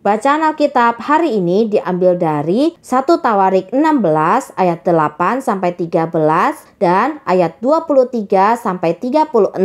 Bacaan Alkitab hari ini diambil dari 1 Tawarik 16 ayat 8 sampai 13 dan ayat 23 sampai 36.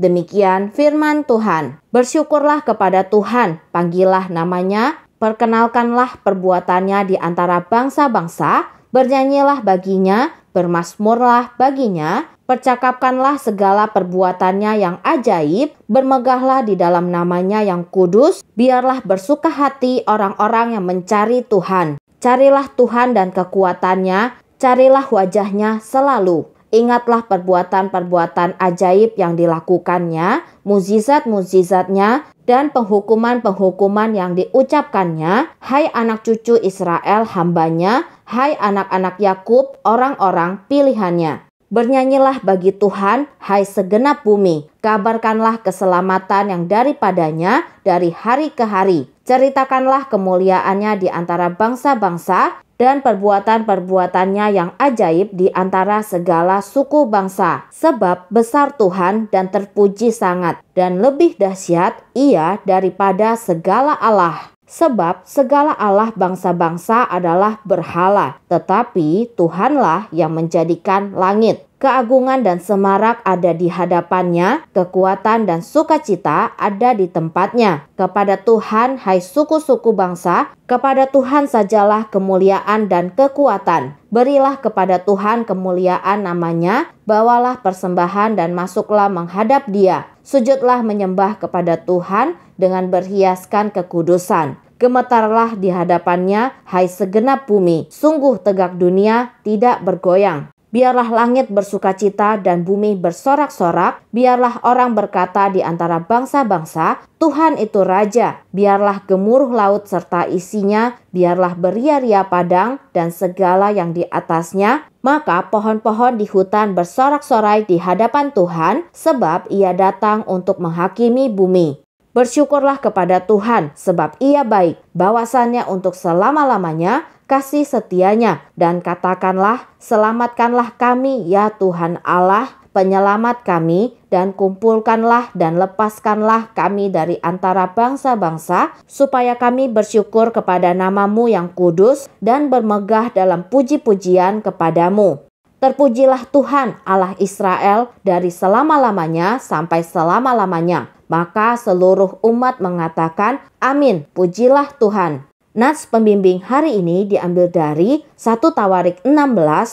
Demikian firman Tuhan. Bersyukurlah kepada Tuhan, panggillah namanya, perkenalkanlah perbuatannya di antara bangsa-bangsa, bernyanyilah baginya, bermasmurlah baginya, Percakapkanlah segala perbuatannya yang ajaib, bermegahlah di dalam namanya yang kudus, biarlah bersuka hati orang-orang yang mencari Tuhan. Carilah Tuhan dan kekuatannya, carilah wajahnya selalu. Ingatlah perbuatan-perbuatan ajaib yang dilakukannya, muzizat-muzizatnya, dan penghukuman-penghukuman yang diucapkannya, hai anak cucu Israel hambanya, hai anak-anak Yakub orang-orang pilihannya. Bernyanyilah bagi Tuhan, hai segenap bumi. Kabarkanlah keselamatan yang daripadanya dari hari ke hari. Ceritakanlah kemuliaannya di antara bangsa-bangsa dan perbuatan-perbuatannya yang ajaib di antara segala suku bangsa. Sebab besar Tuhan dan terpuji sangat dan lebih dahsyat ia daripada segala Allah. Sebab segala Allah bangsa-bangsa adalah berhala, tetapi Tuhanlah yang menjadikan langit. Keagungan dan semarak ada di hadapannya, kekuatan dan sukacita ada di tempatnya. Kepada Tuhan, hai suku-suku bangsa, kepada Tuhan sajalah kemuliaan dan kekuatan. Berilah kepada Tuhan kemuliaan namanya, bawalah persembahan dan masuklah menghadap dia. Sujudlah menyembah kepada Tuhan, dengan berhiaskan kekudusan. Gemetarlah di hadapannya, hai segenap bumi, sungguh tegak dunia tidak bergoyang. Biarlah langit bersuka cita dan bumi bersorak-sorak. Biarlah orang berkata di antara bangsa-bangsa, Tuhan itu Raja. Biarlah gemuruh laut serta isinya, biarlah beria-ria padang dan segala yang di atasnya. Maka pohon-pohon di hutan bersorak-sorai di hadapan Tuhan, sebab ia datang untuk menghakimi bumi. Bersyukurlah kepada Tuhan sebab ia baik, bawasannya untuk selama-lamanya, kasih setianya. Dan katakanlah, selamatkanlah kami ya Tuhan Allah, penyelamat kami, dan kumpulkanlah dan lepaskanlah kami dari antara bangsa-bangsa, supaya kami bersyukur kepada namamu yang kudus dan bermegah dalam puji-pujian kepadamu. Terpujilah Tuhan Allah Israel dari selama-lamanya sampai selama-lamanya. Maka seluruh umat mengatakan, Amin, pujilah Tuhan. Nats pembimbing hari ini diambil dari 1 Tawarik 16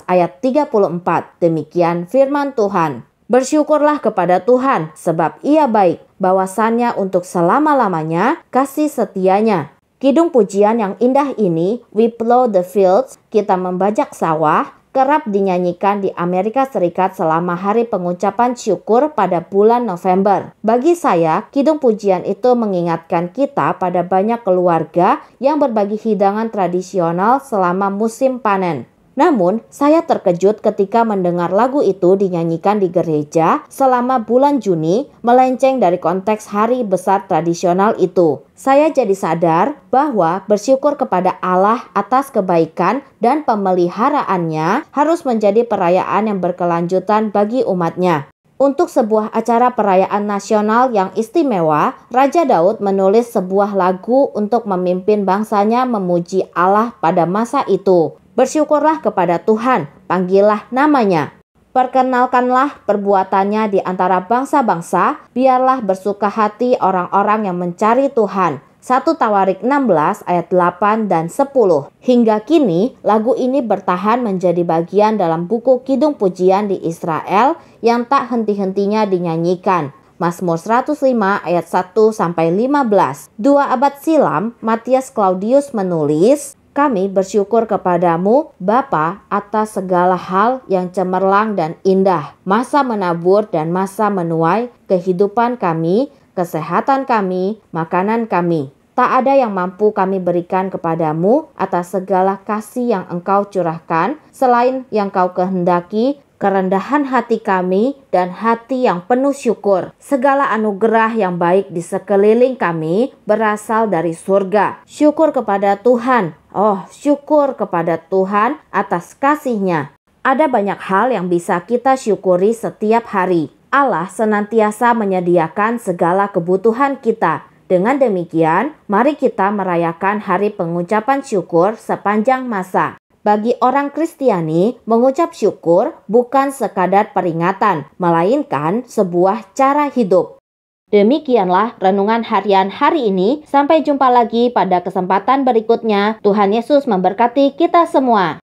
ayat 34. Demikian firman Tuhan. Bersyukurlah kepada Tuhan sebab ia baik, bawasannya untuk selama-lamanya, kasih setianya. Kidung pujian yang indah ini, We Plow the Fields, kita membajak sawah, kerap dinyanyikan di Amerika Serikat selama hari pengucapan syukur pada bulan November. Bagi saya, kidung pujian itu mengingatkan kita pada banyak keluarga yang berbagi hidangan tradisional selama musim panen. Namun, saya terkejut ketika mendengar lagu itu dinyanyikan di gereja selama bulan Juni, melenceng dari konteks hari besar tradisional itu. Saya jadi sadar bahwa bersyukur kepada Allah atas kebaikan dan pemeliharaannya harus menjadi perayaan yang berkelanjutan bagi umatnya. Untuk sebuah acara perayaan nasional yang istimewa, Raja Daud menulis sebuah lagu untuk memimpin bangsanya memuji Allah pada masa itu. Bersyukurlah kepada Tuhan, panggillah namanya. Perkenalkanlah perbuatannya di antara bangsa-bangsa, biarlah bersuka hati orang-orang yang mencari Tuhan. 1 Tawarik 16 ayat 8 dan 10. Hingga kini, lagu ini bertahan menjadi bagian dalam buku Kidung Pujian di Israel yang tak henti-hentinya dinyanyikan. Mazmur 105 ayat 1 sampai 15. Dua abad silam, Matias Claudius menulis, kami bersyukur kepadamu, Bapa, atas segala hal yang cemerlang dan indah, masa menabur dan masa menuai, kehidupan kami, kesehatan kami, makanan kami. Tak ada yang mampu kami berikan kepadamu atas segala kasih yang engkau curahkan, selain yang kau kehendaki kerendahan hati kami, dan hati yang penuh syukur. Segala anugerah yang baik di sekeliling kami berasal dari surga. Syukur kepada Tuhan. Oh, syukur kepada Tuhan atas kasihnya. Ada banyak hal yang bisa kita syukuri setiap hari. Allah senantiasa menyediakan segala kebutuhan kita. Dengan demikian, mari kita merayakan hari pengucapan syukur sepanjang masa. Bagi orang Kristiani, mengucap syukur bukan sekadar peringatan, melainkan sebuah cara hidup. Demikianlah renungan harian hari ini. Sampai jumpa lagi pada kesempatan berikutnya. Tuhan Yesus memberkati kita semua.